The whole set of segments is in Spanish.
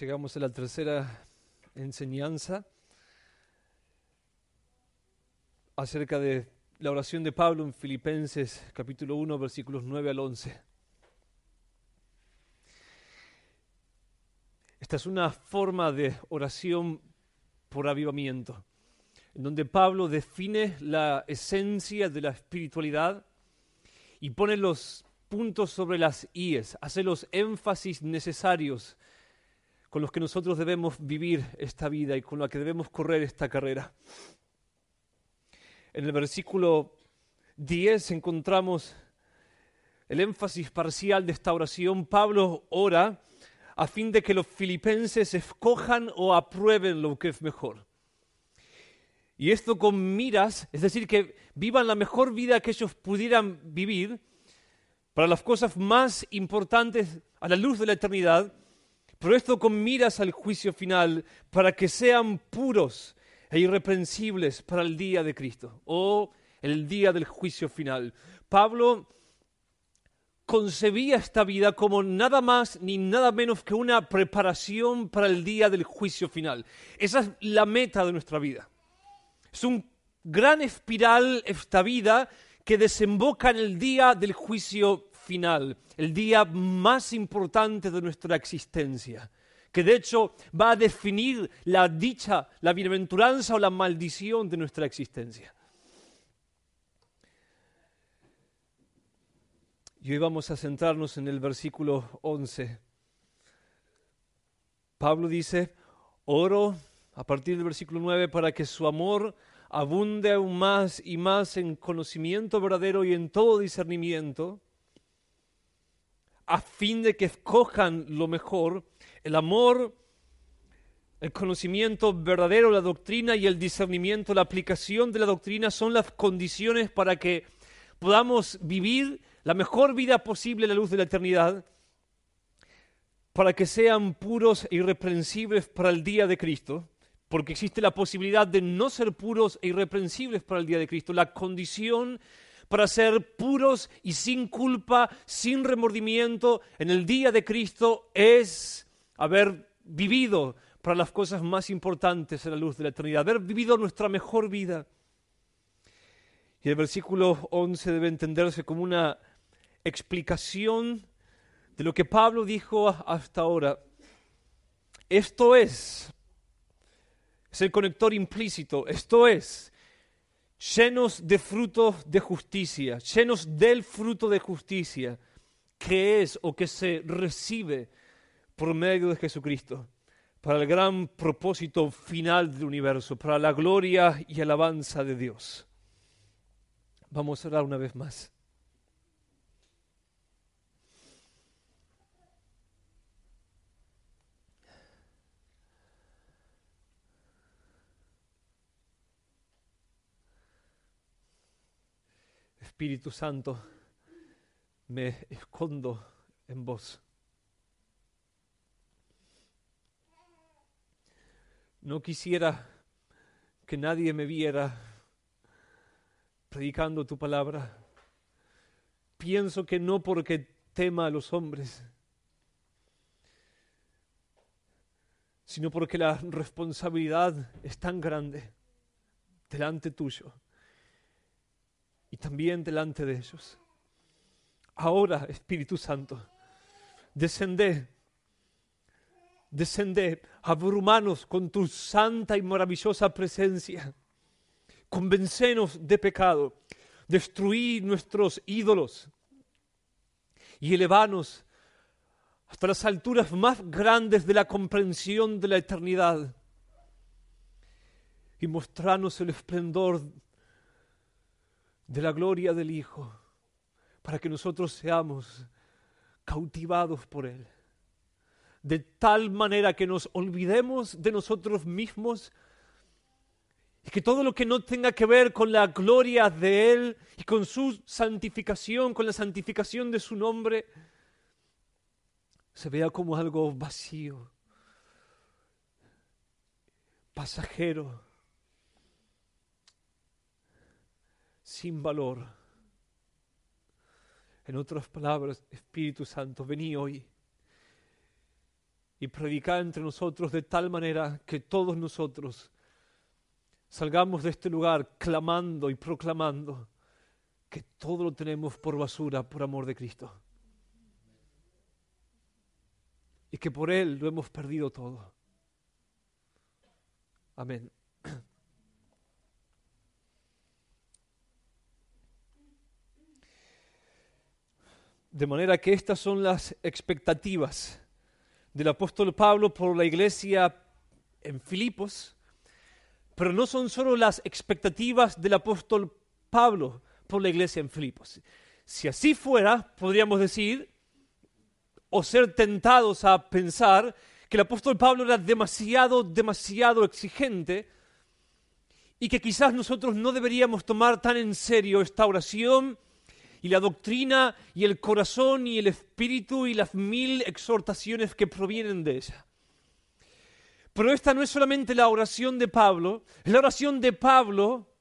Llegamos a la tercera enseñanza acerca de la oración de Pablo en Filipenses capítulo 1 versículos 9 al 11. Esta es una forma de oración por avivamiento, en donde Pablo define la esencia de la espiritualidad y pone los puntos sobre las ies, hace los énfasis necesarios con los que nosotros debemos vivir esta vida y con la que debemos correr esta carrera. En el versículo 10 encontramos el énfasis parcial de esta oración. Pablo ora a fin de que los filipenses escojan o aprueben lo que es mejor. Y esto con miras, es decir, que vivan la mejor vida que ellos pudieran vivir para las cosas más importantes a la luz de la eternidad pero esto con miras al juicio final, para que sean puros e irreprensibles para el día de Cristo o el día del juicio final. Pablo concebía esta vida como nada más ni nada menos que una preparación para el día del juicio final. Esa es la meta de nuestra vida. Es un gran espiral esta vida que desemboca en el día del juicio final, el día más importante de nuestra existencia, que de hecho va a definir la dicha, la bienaventuranza o la maldición de nuestra existencia. Y hoy vamos a centrarnos en el versículo 11. Pablo dice, oro a partir del versículo 9 para que su amor abunde aún más y más en conocimiento verdadero y en todo discernimiento, a fin de que escojan lo mejor, el amor, el conocimiento verdadero, la doctrina y el discernimiento, la aplicación de la doctrina son las condiciones para que podamos vivir la mejor vida posible en la luz de la eternidad, para que sean puros e irreprensibles para el día de Cristo, porque existe la posibilidad de no ser puros e irreprensibles para el día de Cristo. La condición para ser puros y sin culpa, sin remordimiento en el día de Cristo es haber vivido para las cosas más importantes en la luz de la eternidad, haber vivido nuestra mejor vida. Y el versículo 11 debe entenderse como una explicación de lo que Pablo dijo hasta ahora. Esto es, es el conector implícito, esto es, llenos de frutos de justicia, llenos del fruto de justicia que es o que se recibe por medio de Jesucristo, para el gran propósito final del universo, para la gloria y alabanza de Dios. Vamos a orar una vez más. Espíritu Santo, me escondo en vos. No quisiera que nadie me viera predicando tu palabra. Pienso que no porque tema a los hombres, sino porque la responsabilidad es tan grande delante tuyo y también delante de ellos. Ahora, Espíritu Santo, descendé, descendé, abrumanos con tu santa y maravillosa presencia. Convencenos de pecado, destruí nuestros ídolos y elevanos hasta las alturas más grandes de la comprensión de la eternidad y mostrarnos el esplendor de la gloria del Hijo, para que nosotros seamos cautivados por Él, de tal manera que nos olvidemos de nosotros mismos y que todo lo que no tenga que ver con la gloria de Él y con su santificación, con la santificación de su nombre, se vea como algo vacío, pasajero sin valor. En otras palabras, Espíritu Santo, vení hoy y predica entre nosotros de tal manera que todos nosotros salgamos de este lugar clamando y proclamando que todo lo tenemos por basura por amor de Cristo. Y que por Él lo hemos perdido todo. Amén. De manera que estas son las expectativas del apóstol Pablo por la iglesia en Filipos, pero no son solo las expectativas del apóstol Pablo por la iglesia en Filipos. Si así fuera, podríamos decir, o ser tentados a pensar que el apóstol Pablo era demasiado, demasiado exigente y que quizás nosotros no deberíamos tomar tan en serio esta oración y la doctrina y el corazón y el espíritu y las mil exhortaciones que provienen de ella. Pero esta no es solamente la oración de Pablo, es la oración de Pablo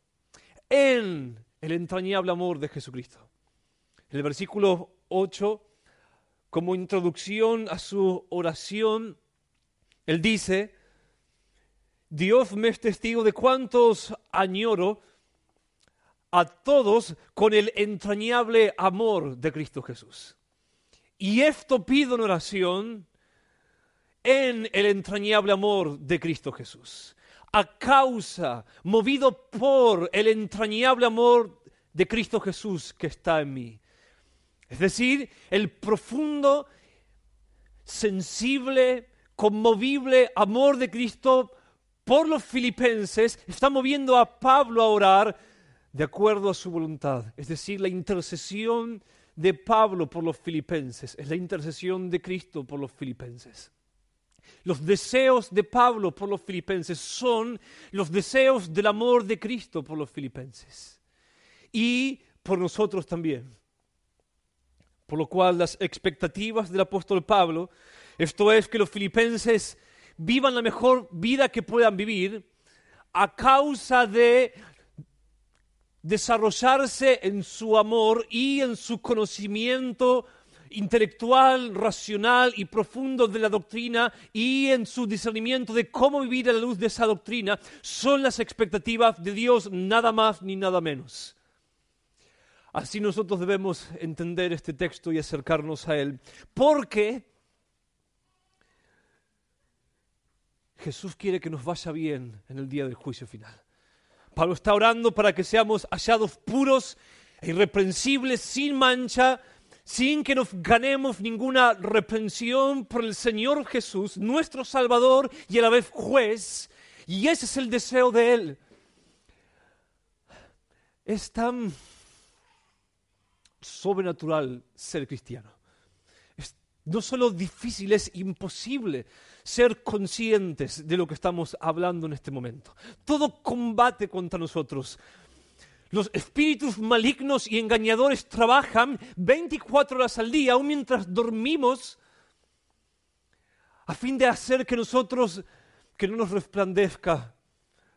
en el entrañable amor de Jesucristo. En el versículo 8, como introducción a su oración, él dice, Dios me es testigo de cuántos añoro a todos con el entrañable amor de Cristo Jesús. Y esto pido en oración en el entrañable amor de Cristo Jesús. A causa, movido por el entrañable amor de Cristo Jesús que está en mí. Es decir, el profundo, sensible, conmovible amor de Cristo por los filipenses está moviendo a Pablo a orar de acuerdo a su voluntad. Es decir, la intercesión de Pablo por los filipenses es la intercesión de Cristo por los filipenses. Los deseos de Pablo por los filipenses son los deseos del amor de Cristo por los filipenses y por nosotros también. Por lo cual las expectativas del apóstol Pablo, esto es que los filipenses vivan la mejor vida que puedan vivir a causa de desarrollarse en su amor y en su conocimiento intelectual, racional y profundo de la doctrina y en su discernimiento de cómo vivir a la luz de esa doctrina son las expectativas de Dios, nada más ni nada menos. Así nosotros debemos entender este texto y acercarnos a él, porque Jesús quiere que nos vaya bien en el día del juicio final. Pablo está orando para que seamos hallados puros e irreprensibles, sin mancha, sin que nos ganemos ninguna reprensión por el Señor Jesús, nuestro Salvador y a la vez juez. Y ese es el deseo de Él. Es tan sobrenatural ser cristiano. no solo difícil, es imposible ser conscientes de lo que estamos hablando en este momento. Todo combate contra nosotros. Los espíritus malignos y engañadores trabajan 24 horas al día, aún mientras dormimos, a fin de hacer que nosotros, que no nos resplandezca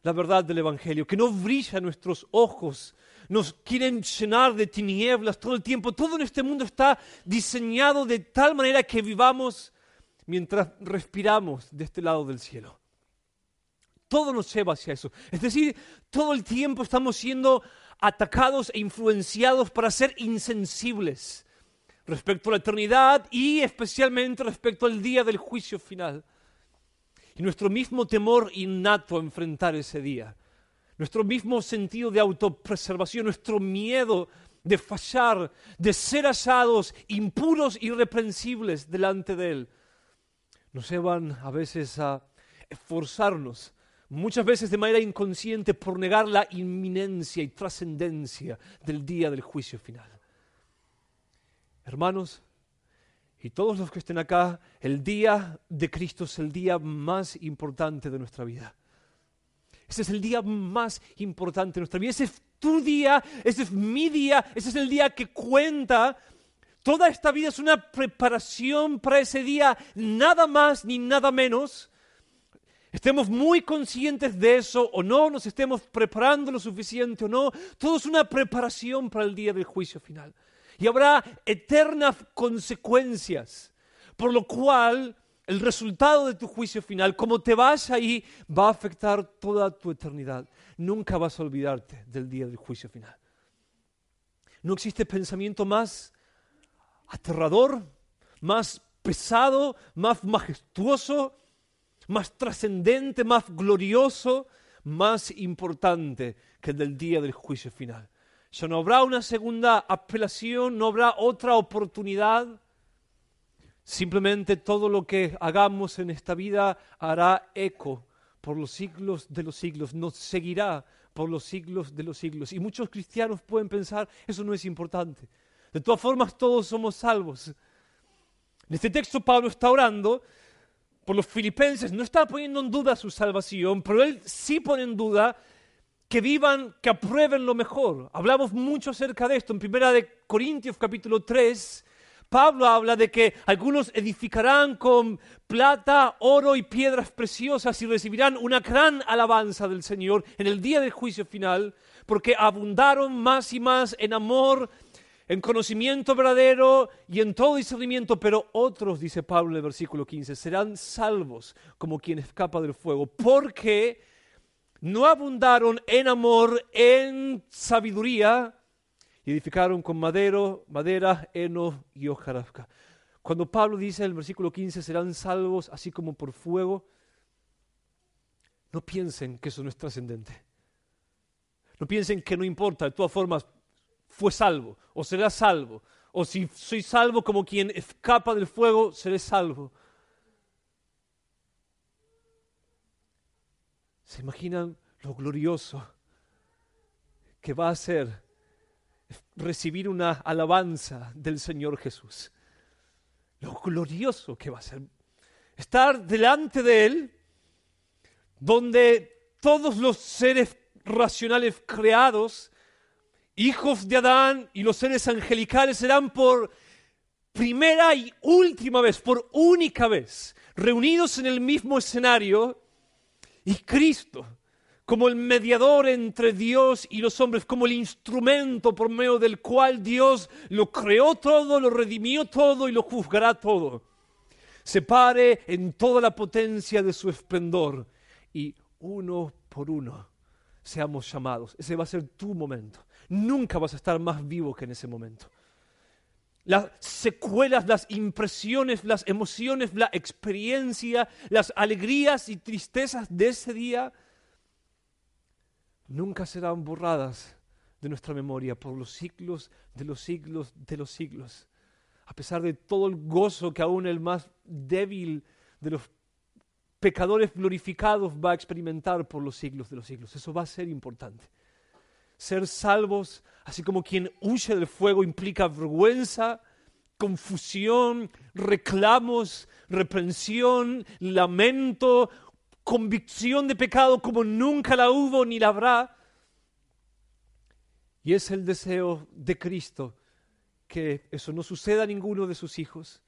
la verdad del Evangelio, que no brilla nuestros ojos, nos quieren llenar de tinieblas todo el tiempo. Todo en este mundo está diseñado de tal manera que vivamos mientras respiramos de este lado del cielo. Todo nos lleva hacia eso. Es decir, todo el tiempo estamos siendo atacados e influenciados para ser insensibles respecto a la eternidad y especialmente respecto al día del juicio final. Y nuestro mismo temor innato a enfrentar ese día, nuestro mismo sentido de autopreservación, nuestro miedo de fallar, de ser asados impuros y reprensibles delante de Él, nos llevan a veces a esforzarnos, muchas veces de manera inconsciente, por negar la inminencia y trascendencia del día del juicio final. Hermanos, y todos los que estén acá, el día de Cristo es el día más importante de nuestra vida. Ese es el día más importante de nuestra vida. Ese es tu día, ese es mi día, ese es el día que cuenta Toda esta vida es una preparación para ese día, nada más ni nada menos. Estemos muy conscientes de eso o no, nos estemos preparando lo suficiente o no, todo es una preparación para el día del juicio final. Y habrá eternas consecuencias, por lo cual el resultado de tu juicio final, como te vas ahí, va a afectar toda tu eternidad. Nunca vas a olvidarte del día del juicio final. No existe pensamiento más aterrador, más pesado, más majestuoso, más trascendente, más glorioso, más importante que el del día del juicio final. Ya no habrá una segunda apelación, no habrá otra oportunidad. Simplemente todo lo que hagamos en esta vida hará eco por los siglos de los siglos, nos seguirá por los siglos de los siglos. Y muchos cristianos pueden pensar, eso no es importante. De todas formas, todos somos salvos. En este texto Pablo está orando por los filipenses, no está poniendo en duda su salvación, pero él sí pone en duda que vivan, que aprueben lo mejor. Hablamos mucho acerca de esto. En primera de Corintios capítulo 3, Pablo habla de que algunos edificarán con plata, oro y piedras preciosas y recibirán una gran alabanza del Señor en el día del juicio final, porque abundaron más y más en amor, en conocimiento verdadero y en todo discernimiento, pero otros, dice Pablo en el versículo 15, serán salvos como quien escapa del fuego, porque no abundaron en amor, en sabiduría, y edificaron con madero, madera, heno y hojarasca. Cuando Pablo dice en el versículo 15, serán salvos así como por fuego, no piensen que eso no es trascendente. No piensen que no importa, de todas formas, fue salvo o será salvo. O si soy salvo como quien escapa del fuego, seré salvo. ¿Se imaginan lo glorioso que va a ser recibir una alabanza del Señor Jesús? Lo glorioso que va a ser estar delante de Él, donde todos los seres racionales creados hijos de Adán y los seres angelicales serán por primera y última vez, por única vez, reunidos en el mismo escenario y Cristo como el mediador entre Dios y los hombres, como el instrumento por medio del cual Dios lo creó todo, lo redimió todo y lo juzgará todo. Se pare en toda la potencia de su esplendor y uno por uno seamos llamados. Ese va a ser tu momento. Nunca vas a estar más vivo que en ese momento. Las secuelas, las impresiones, las emociones, la experiencia, las alegrías y tristezas de ese día nunca serán borradas de nuestra memoria por los siglos de los siglos de los siglos. A pesar de todo el gozo que aún el más débil de los pecadores glorificados va a experimentar por los siglos de los siglos. Eso va a ser importante. Ser salvos, así como quien huye del fuego, implica vergüenza, confusión, reclamos, reprensión, lamento, convicción de pecado como nunca la hubo ni la habrá. Y es el deseo de Cristo que eso no suceda a ninguno de sus hijos.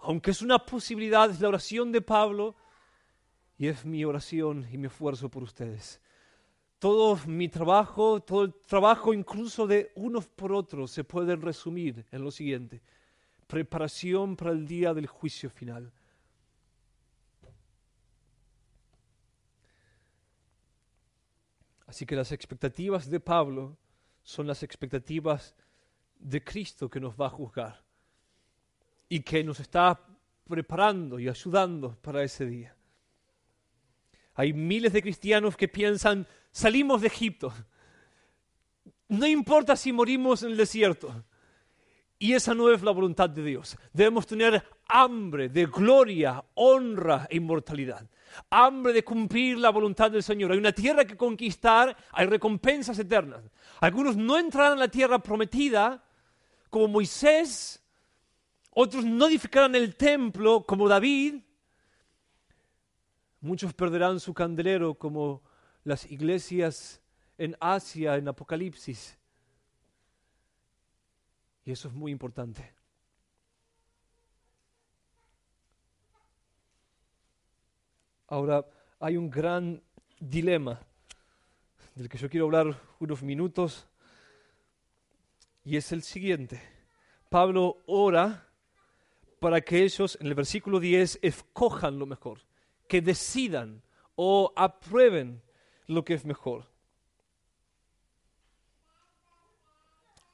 Aunque es una posibilidad, es la oración de Pablo y es mi oración y mi esfuerzo por ustedes todo mi trabajo, todo el trabajo incluso de unos por otros se puede resumir en lo siguiente. Preparación para el día del juicio final. Así que las expectativas de Pablo son las expectativas de Cristo que nos va a juzgar y que nos está preparando y ayudando para ese día. Hay miles de cristianos que piensan, salimos de Egipto. No importa si morimos en el desierto. Y esa no es la voluntad de Dios. Debemos tener hambre de gloria, honra e inmortalidad. Hambre de cumplir la voluntad del Señor. Hay una tierra que conquistar, hay recompensas eternas. Algunos no entrarán en la tierra prometida como Moisés, otros no edificarán el templo como David, muchos perderán su candelero como las iglesias en Asia, en Apocalipsis. Y eso es muy importante. Ahora, hay un gran dilema del que yo quiero hablar unos minutos y es el siguiente. Pablo ora para que ellos, en el versículo 10, escojan lo mejor, que decidan o aprueben lo que es mejor.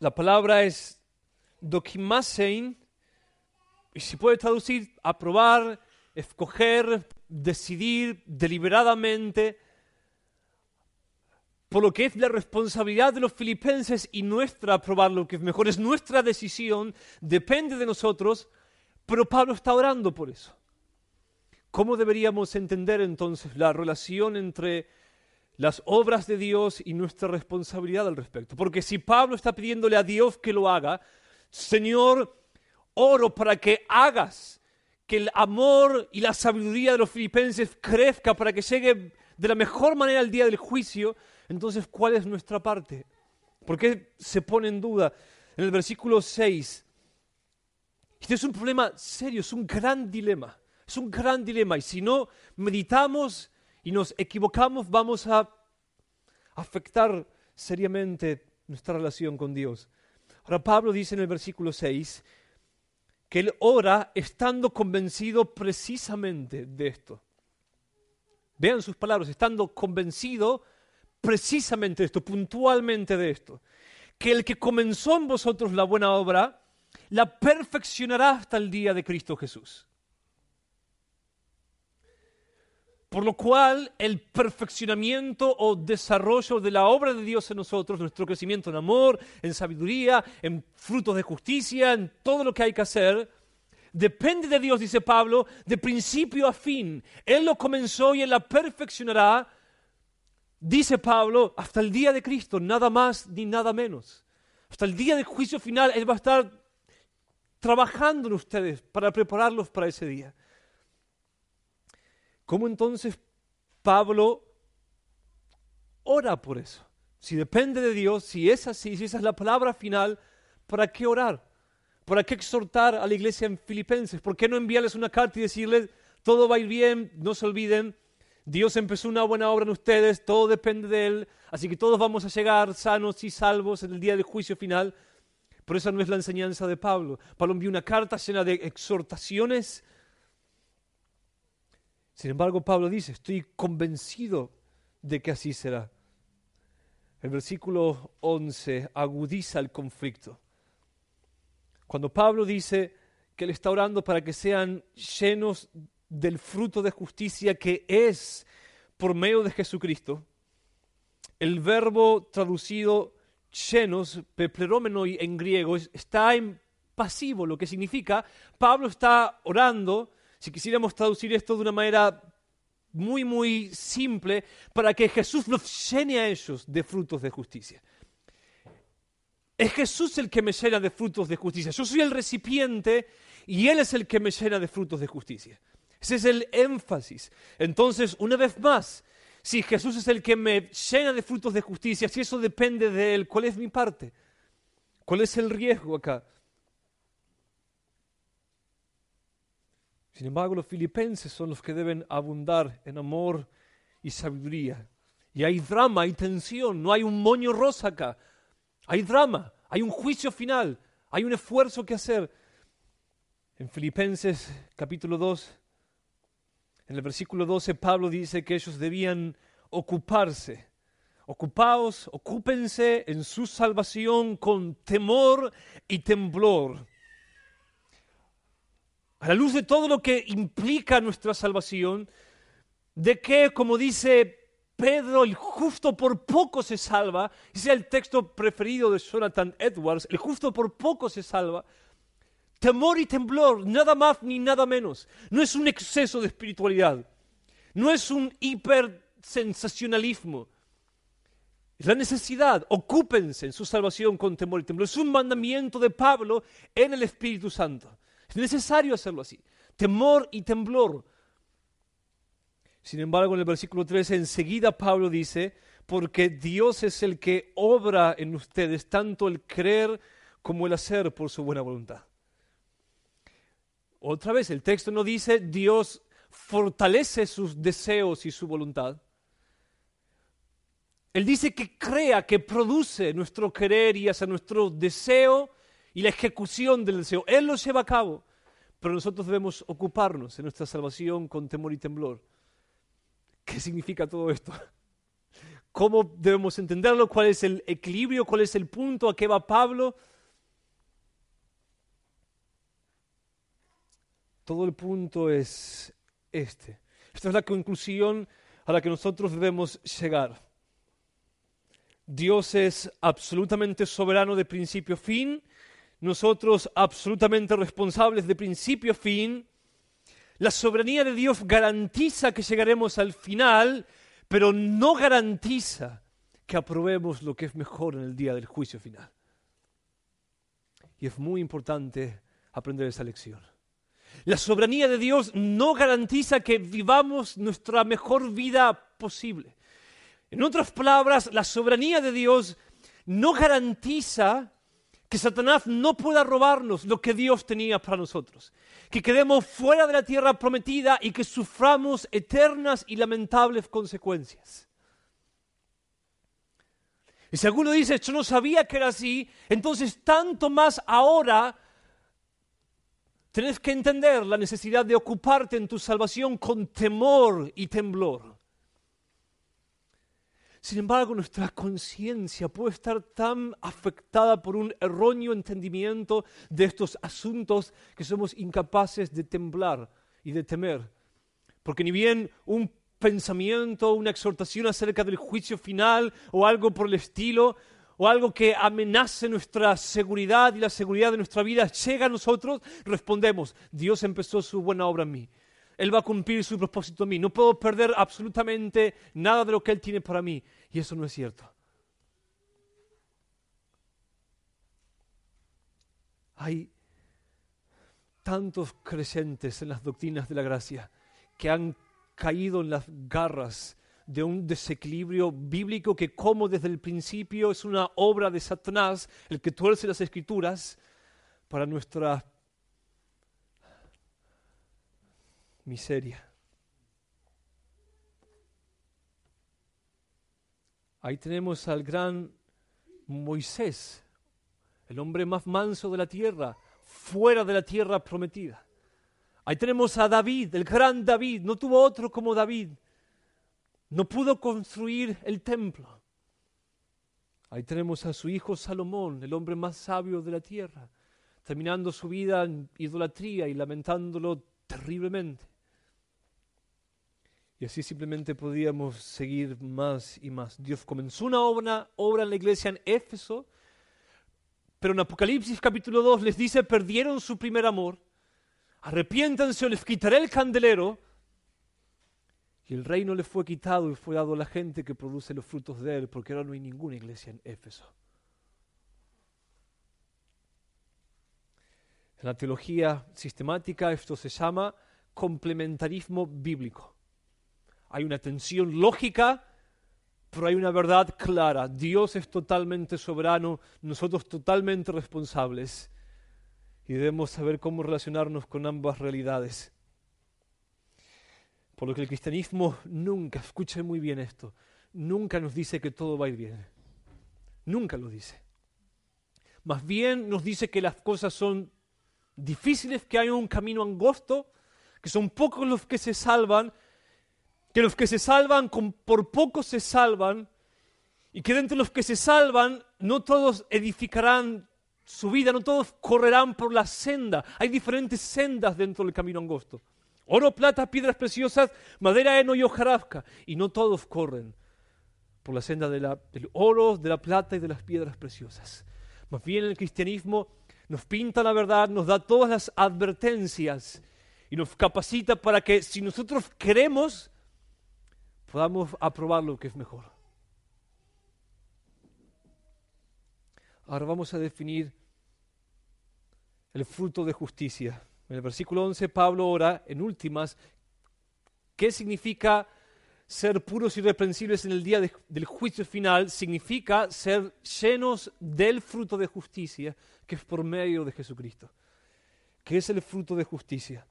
La palabra es dokimasein, y se puede traducir aprobar, escoger, decidir deliberadamente, por lo que es la responsabilidad de los filipenses y nuestra aprobar lo que es mejor, es nuestra decisión, depende de nosotros, pero Pablo está orando por eso. ¿Cómo deberíamos entender entonces la relación entre las obras de Dios y nuestra responsabilidad al respecto. Porque si Pablo está pidiéndole a Dios que lo haga, Señor, oro para que hagas que el amor y la sabiduría de los filipenses crezca para que llegue de la mejor manera al día del juicio, entonces ¿cuál es nuestra parte? ¿Por qué se pone en duda? En el versículo 6, este es un problema serio, es un gran dilema, es un gran dilema. Y si no meditamos y nos equivocamos, vamos a afectar seriamente nuestra relación con Dios. Ahora Pablo dice en el versículo 6 que él ora estando convencido precisamente de esto. Vean sus palabras, estando convencido precisamente de esto, puntualmente de esto. Que el que comenzó en vosotros la buena obra, la perfeccionará hasta el día de Cristo Jesús. Por lo cual, el perfeccionamiento o desarrollo de la obra de Dios en nosotros, nuestro crecimiento en amor, en sabiduría, en frutos de justicia, en todo lo que hay que hacer, depende de Dios, dice Pablo, de principio a fin. Él lo comenzó y Él la perfeccionará, dice Pablo, hasta el día de Cristo, nada más ni nada menos. Hasta el día del juicio final, Él va a estar trabajando en ustedes para prepararlos para ese día. ¿Cómo entonces Pablo ora por eso? Si depende de Dios, si es así, si esa es la palabra final, ¿para qué orar? ¿Para qué exhortar a la iglesia en Filipenses? ¿Por qué no enviarles una carta y decirles, todo va a ir bien, no se olviden, Dios empezó una buena obra en ustedes, todo depende de Él, así que todos vamos a llegar sanos y salvos en el día del juicio final? Pero esa no es la enseñanza de Pablo. Pablo envió una carta llena de exhortaciones, sin embargo, Pablo dice, estoy convencido de que así será. El versículo 11 agudiza el conflicto. Cuando Pablo dice que le está orando para que sean llenos del fruto de justicia que es por medio de Jesucristo, el verbo traducido llenos, peplerómeno en griego, está en pasivo, lo que significa Pablo está orando si quisiéramos traducir esto de una manera muy, muy simple, para que Jesús nos llene a ellos de frutos de justicia. Es Jesús el que me llena de frutos de justicia. Yo soy el recipiente y Él es el que me llena de frutos de justicia. Ese es el énfasis. Entonces, una vez más, si Jesús es el que me llena de frutos de justicia, si eso depende de Él, ¿cuál es mi parte? ¿Cuál es el riesgo acá? Sin embargo, los filipenses son los que deben abundar en amor y sabiduría. Y hay drama, hay tensión, no hay un moño rosa acá. Hay drama, hay un juicio final, hay un esfuerzo que hacer. En Filipenses capítulo 2, en el versículo 12, Pablo dice que ellos debían ocuparse. Ocupaos, ocúpense en su salvación con temor y temblor a la luz de todo lo que implica nuestra salvación, de que, como dice Pedro, el justo por poco se salva, ese es el texto preferido de Jonathan Edwards, el justo por poco se salva, temor y temblor, nada más ni nada menos, no es un exceso de espiritualidad, no es un hipersensacionalismo, es la necesidad, ocúpense en su salvación con temor y temblor, es un mandamiento de Pablo en el Espíritu Santo. Es necesario hacerlo así. Temor y temblor. Sin embargo, en el versículo 13 enseguida Pablo dice, porque Dios es el que obra en ustedes tanto el creer como el hacer por su buena voluntad. Otra vez, el texto no dice Dios fortalece sus deseos y su voluntad. Él dice que crea, que produce nuestro querer y hace nuestro deseo y la ejecución del deseo. Él lo lleva a cabo, pero nosotros debemos ocuparnos de nuestra salvación con temor y temblor. ¿Qué significa todo esto? ¿Cómo debemos entenderlo? ¿Cuál es el equilibrio? ¿Cuál es el punto? ¿A qué va Pablo? Todo el punto es este. Esta es la conclusión a la que nosotros debemos llegar. Dios es absolutamente soberano de principio a fin nosotros absolutamente responsables de principio a fin. La soberanía de Dios garantiza que llegaremos al final, pero no garantiza que aprobemos lo que es mejor en el día del juicio final. Y es muy importante aprender esa lección. La soberanía de Dios no garantiza que vivamos nuestra mejor vida posible. En otras palabras, la soberanía de Dios no garantiza que Satanás no pueda robarnos lo que Dios tenía para nosotros, que quedemos fuera de la tierra prometida y que suframos eternas y lamentables consecuencias. Y si alguno dice, yo no sabía que era así, entonces tanto más ahora tenés que entender la necesidad de ocuparte en tu salvación con temor y temblor. Sin embargo, nuestra conciencia puede estar tan afectada por un erróneo entendimiento de estos asuntos que somos incapaces de temblar y de temer. Porque ni bien un pensamiento, una exhortación acerca del juicio final o algo por el estilo, o algo que amenace nuestra seguridad y la seguridad de nuestra vida llega a nosotros, respondemos, Dios empezó su buena obra en mí. Él va a cumplir su propósito a mí. No puedo perder absolutamente nada de lo que Él tiene para mí. Y eso no es cierto. Hay tantos creyentes en las doctrinas de la gracia que han caído en las garras de un desequilibrio bíblico que como desde el principio es una obra de Satanás, el que tuerce las escrituras para nuestras miseria. Ahí tenemos al gran Moisés, el hombre más manso de la tierra, fuera de la tierra prometida. Ahí tenemos a David, el gran David, no tuvo otro como David. No pudo construir el templo. Ahí tenemos a su hijo Salomón, el hombre más sabio de la tierra, terminando su vida en idolatría y lamentándolo terriblemente. Y así simplemente podíamos seguir más y más. Dios comenzó una obra, en la iglesia en Éfeso, pero en Apocalipsis capítulo 2 les dice, perdieron su primer amor, arrepiéntanse o les quitaré el candelero. Y el reino les fue quitado y fue dado a la gente que produce los frutos de él, porque ahora no hay ninguna iglesia en Éfeso. En la teología sistemática esto se llama complementarismo bíblico. Hay una tensión lógica, pero hay una verdad clara. Dios es totalmente soberano, nosotros totalmente responsables. Y debemos saber cómo relacionarnos con ambas realidades. Por lo que el cristianismo nunca, escuche muy bien esto, nunca nos dice que todo va a ir bien. Nunca lo dice. Más bien nos dice que las cosas son difíciles, que hay un camino angosto, que son pocos los que se salvan que los que se salvan por poco se salvan y que dentro de los que se salvan no todos edificarán su vida, no todos correrán por la senda. Hay diferentes sendas dentro del camino angosto. Oro, plata, piedras preciosas, madera, heno y hojarasca. Y no todos corren por la senda de del oro, de la plata y de las piedras preciosas. Más bien el cristianismo nos pinta la verdad, nos da todas las advertencias y nos capacita para que si nosotros queremos, podamos aprobar lo que es mejor. Ahora vamos a definir el fruto de justicia. En el versículo 11 Pablo ora en últimas, ¿qué significa ser puros y reprensibles en el día del juicio final? Significa ser llenos del fruto de justicia que es por medio de Jesucristo, ¿Qué es el fruto de justicia.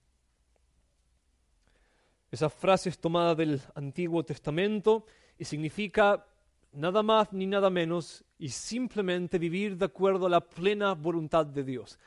Esa frase es tomada del Antiguo Testamento y significa nada más ni nada menos y simplemente vivir de acuerdo a la plena voluntad de Dios,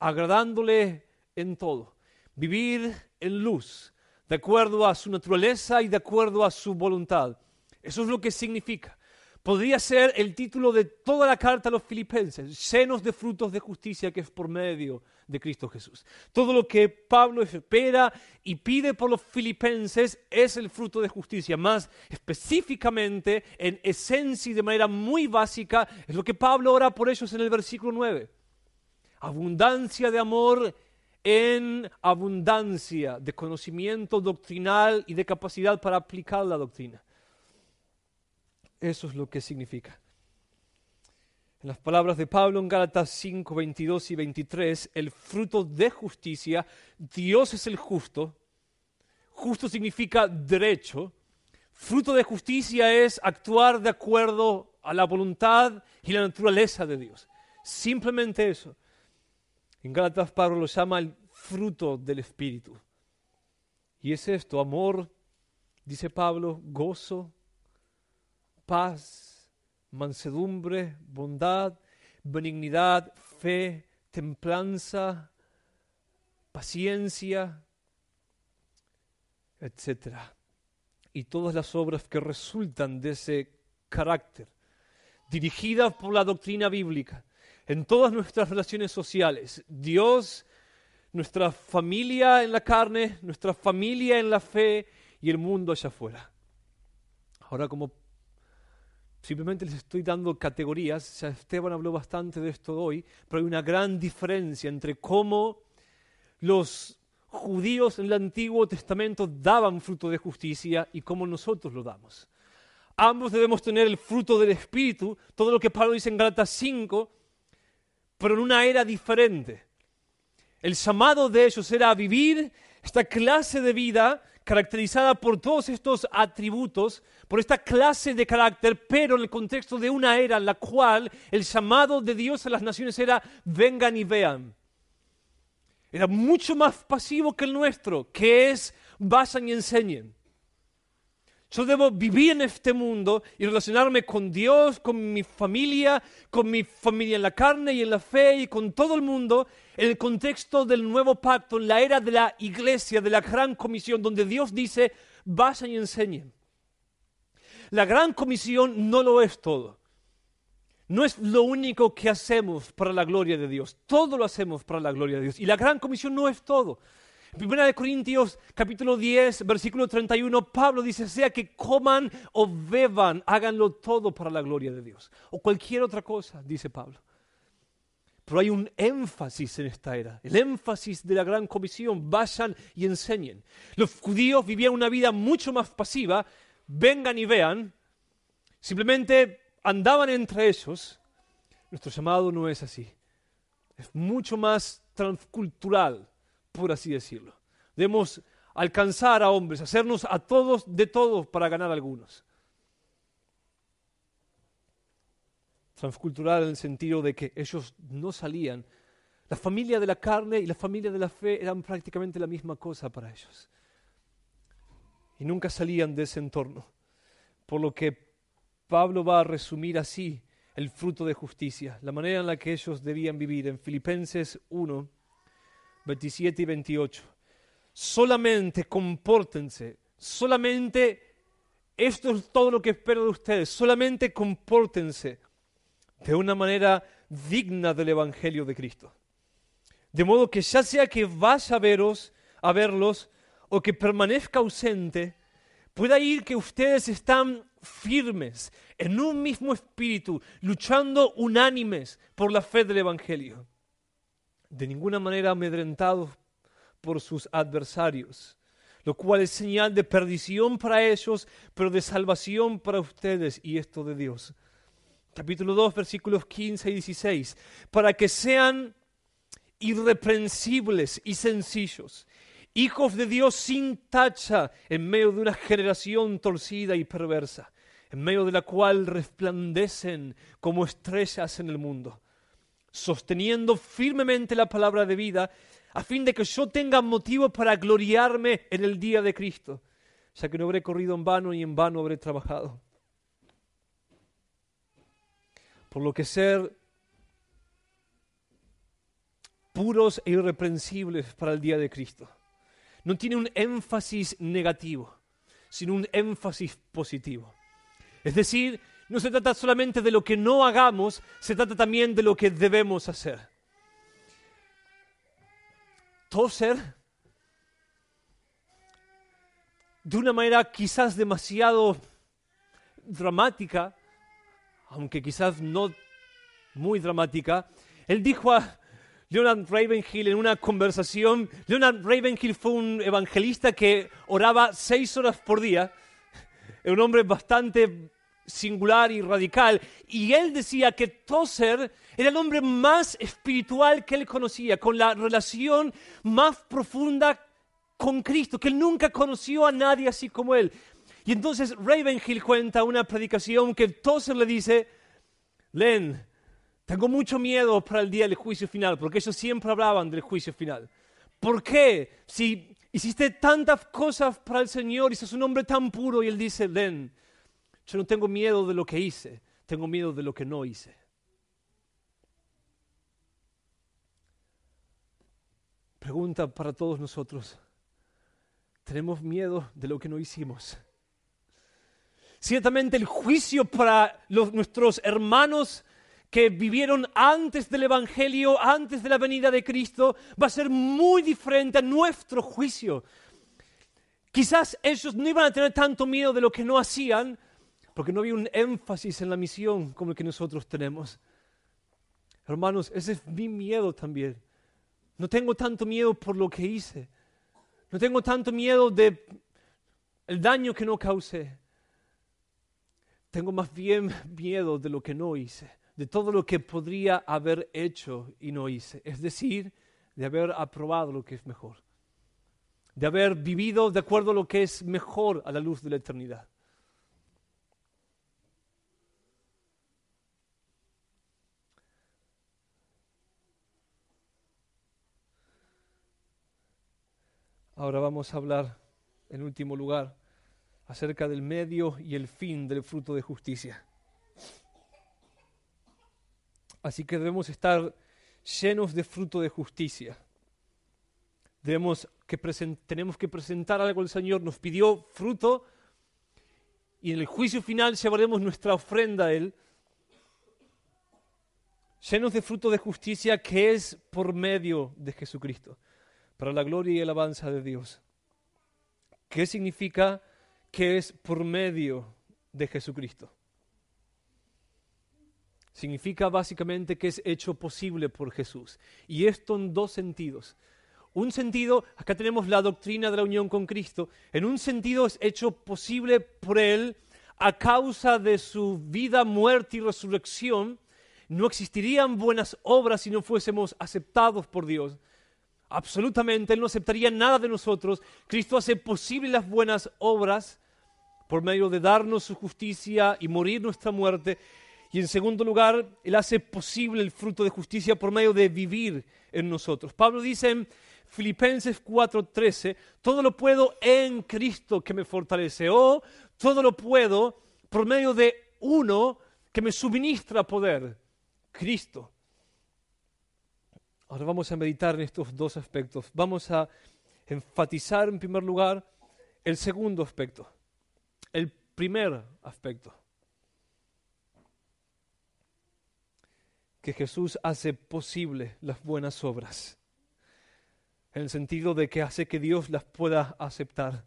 agradándole en todo, vivir en luz, de acuerdo a su naturaleza y de acuerdo a su voluntad. Eso es lo que significa. Podría ser el título de toda la carta a los filipenses, llenos de frutos de justicia que es por medio de Cristo Jesús. Todo lo que Pablo espera y pide por los filipenses es el fruto de justicia. Más específicamente, en esencia y de manera muy básica, es lo que Pablo ora por ellos en el versículo 9. Abundancia de amor en abundancia de conocimiento doctrinal y de capacidad para aplicar la doctrina. Eso es lo que significa. En las palabras de Pablo en Gálatas 5, 22 y 23, el fruto de justicia, Dios es el justo. Justo significa derecho. Fruto de justicia es actuar de acuerdo a la voluntad y la naturaleza de Dios. Simplemente eso. En Gálatas Pablo lo llama el fruto del Espíritu. Y es esto, amor, dice Pablo, gozo, paz, mansedumbre, bondad, benignidad, fe, templanza, paciencia, etc. Y todas las obras que resultan de ese carácter, dirigidas por la doctrina bíblica, en todas nuestras relaciones sociales, Dios, nuestra familia en la carne, nuestra familia en la fe y el mundo allá afuera. Ahora como Simplemente les estoy dando categorías. Esteban habló bastante de esto hoy, pero hay una gran diferencia entre cómo los judíos en el Antiguo Testamento daban fruto de justicia y cómo nosotros lo damos. Ambos debemos tener el fruto del Espíritu, todo lo que Pablo dice en Galatas 5, pero en una era diferente. El llamado de ellos era vivir esta clase de vida caracterizada por todos estos atributos, por esta clase de carácter, pero en el contexto de una era en la cual el llamado de Dios a las naciones era vengan y vean. Era mucho más pasivo que el nuestro, que es vayan y enseñen. Yo debo vivir en este mundo y relacionarme con Dios, con mi familia, con mi familia en la carne y en la fe y con todo el mundo en el contexto del nuevo pacto, en la era de la iglesia, de la gran comisión, donde Dios dice, vas y enseñen. La gran comisión no lo es todo. No es lo único que hacemos para la gloria de Dios. Todo lo hacemos para la gloria de Dios. Y la gran comisión no es todo. Primera de Corintios capítulo 10, versículo 31, Pablo dice, sea que coman o beban, háganlo todo para la gloria de Dios. O cualquier otra cosa, dice Pablo. Pero hay un énfasis en esta era, el énfasis de la gran comisión, vayan y enseñen. Los judíos vivían una vida mucho más pasiva, vengan y vean, simplemente andaban entre ellos. Nuestro llamado no es así, es mucho más transcultural por así decirlo. Debemos alcanzar a hombres, hacernos a todos de todos para ganar a algunos. Transcultural en el sentido de que ellos no salían. La familia de la carne y la familia de la fe eran prácticamente la misma cosa para ellos. Y nunca salían de ese entorno. Por lo que Pablo va a resumir así el fruto de justicia, la manera en la que ellos debían vivir en Filipenses 1, 27 y 28. Solamente compórtense, solamente, esto es todo lo que espero de ustedes, solamente compórtense de una manera digna del Evangelio de Cristo. De modo que ya sea que vaya a veros, a verlos, o que permanezca ausente, pueda ir que ustedes están firmes, en un mismo espíritu, luchando unánimes por la fe del Evangelio de ninguna manera amedrentados por sus adversarios, lo cual es señal de perdición para ellos, pero de salvación para ustedes y esto de Dios. Capítulo 2, versículos 15 y 16, para que sean irreprensibles y sencillos, hijos de Dios sin tacha en medio de una generación torcida y perversa, en medio de la cual resplandecen como estrellas en el mundo sosteniendo firmemente la palabra de vida, a fin de que yo tenga motivo para gloriarme en el día de Cristo, ya que no habré corrido en vano y en vano habré trabajado. Por lo que ser puros e irreprensibles para el día de Cristo no tiene un énfasis negativo, sino un énfasis positivo. Es decir, no se trata solamente de lo que no hagamos, se trata también de lo que debemos hacer. Toser, de una manera quizás demasiado dramática, aunque quizás no muy dramática, él dijo a Leonard Ravenhill en una conversación, Leonard Ravenhill fue un evangelista que oraba seis horas por día, un hombre bastante singular y radical. Y él decía que Tozer era el hombre más espiritual que él conocía, con la relación más profunda con Cristo, que él nunca conoció a nadie así como él. Y entonces Ravenhill cuenta una predicación que Tozer le dice, Len, tengo mucho miedo para el día del juicio final, porque ellos siempre hablaban del juicio final. ¿Por qué? Si hiciste tantas cosas para el Señor y sos un hombre tan puro, y él dice, Len, yo no tengo miedo de lo que hice, tengo miedo de lo que no hice. Pregunta para todos nosotros. Tenemos miedo de lo que no hicimos. Ciertamente el juicio para nuestros hermanos que vivieron antes del Evangelio, antes de la venida de Cristo, va a ser muy diferente a nuestro juicio. Quizás ellos no iban a tener tanto miedo de lo que no hacían, porque no había un énfasis en la misión como el que nosotros tenemos. Hermanos, ese es mi miedo también. No tengo tanto miedo por lo que hice. No tengo tanto miedo de el daño que no causé. Tengo más bien miedo de lo que no hice, de todo lo que podría haber hecho y no hice. Es decir, de haber aprobado lo que es mejor, de haber vivido de acuerdo a lo que es mejor a la luz de la eternidad. Ahora vamos a hablar, en último lugar, acerca del medio y el fin del fruto de justicia. Así que debemos estar llenos de fruto de justicia. Debemos que tenemos que presentar algo al Señor. Nos pidió fruto y en el juicio final llevaremos nuestra ofrenda a Él, llenos de fruto de justicia que es por medio de Jesucristo para la gloria y alabanza de Dios. ¿Qué significa que es por medio de Jesucristo? Significa básicamente que es hecho posible por Jesús. Y esto en dos sentidos. Un sentido, acá tenemos la doctrina de la unión con Cristo, en un sentido es hecho posible por Él a causa de su vida, muerte y resurrección. No existirían buenas obras si no fuésemos aceptados por Dios. Absolutamente, Él no aceptaría nada de nosotros. Cristo hace posible las buenas obras por medio de darnos su justicia y morir nuestra muerte. Y en segundo lugar, Él hace posible el fruto de justicia por medio de vivir en nosotros. Pablo dice en Filipenses 4:13, todo lo puedo en Cristo que me fortalece, o todo lo puedo por medio de uno que me suministra poder, Cristo. Ahora vamos a meditar en estos dos aspectos. Vamos a enfatizar en primer lugar el segundo aspecto, el primer aspecto, que Jesús hace posible las buenas obras, en el sentido de que hace que Dios las pueda aceptar.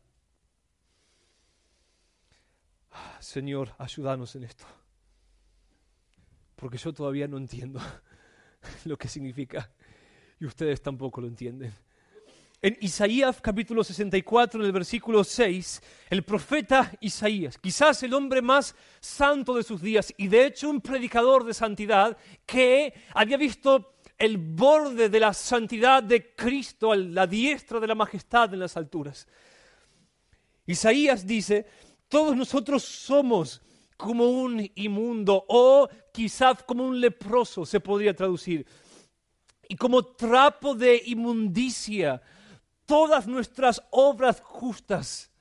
Ah, Señor, ayúdanos en esto, porque yo todavía no entiendo lo que significa y ustedes tampoco lo entienden. En Isaías capítulo 64, en el versículo 6, el profeta Isaías, quizás el hombre más santo de sus días y de hecho un predicador de santidad que había visto el borde de la santidad de Cristo a la diestra de la majestad en las alturas. Isaías dice, todos nosotros somos como un inmundo o quizás como un leproso, se podría traducir y como trapo de inmundicia todas nuestras obras justas.